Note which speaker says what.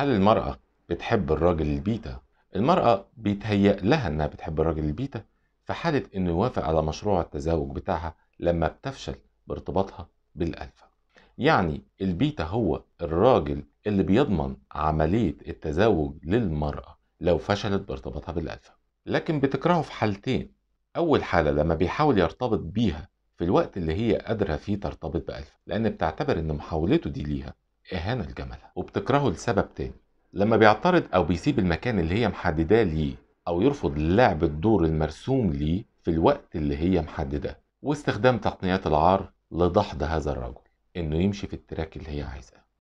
Speaker 1: هل المرأة بتحب الراجل البيتا؟ المرأة بيتهيأ لها إنها بتحب الراجل البيتا في حالة إنه يوافق على مشروع التزاوج بتاعها لما بتفشل بارتباطها بالألفا. يعني البيتا هو الراجل اللي بيضمن عملية التزاوج للمرأة لو فشلت بارتباطها بالألفا. لكن بتكرهه في حالتين. أول حالة لما بيحاول يرتبط بيها في الوقت اللي هي قادرة فيه ترتبط بألفا، لأن بتعتبر إن محاولته دي ليها إهانة الجملة وبتكرهه لسبب تاني لما بيعترض أو بيسيب المكان اللي هي محدداه ليه أو يرفض لعب الدور المرسوم ليه في الوقت اللي هي محددة واستخدام تقنيات العار لدحض هذا الرجل إنه يمشي في التراك اللي هي عايزاه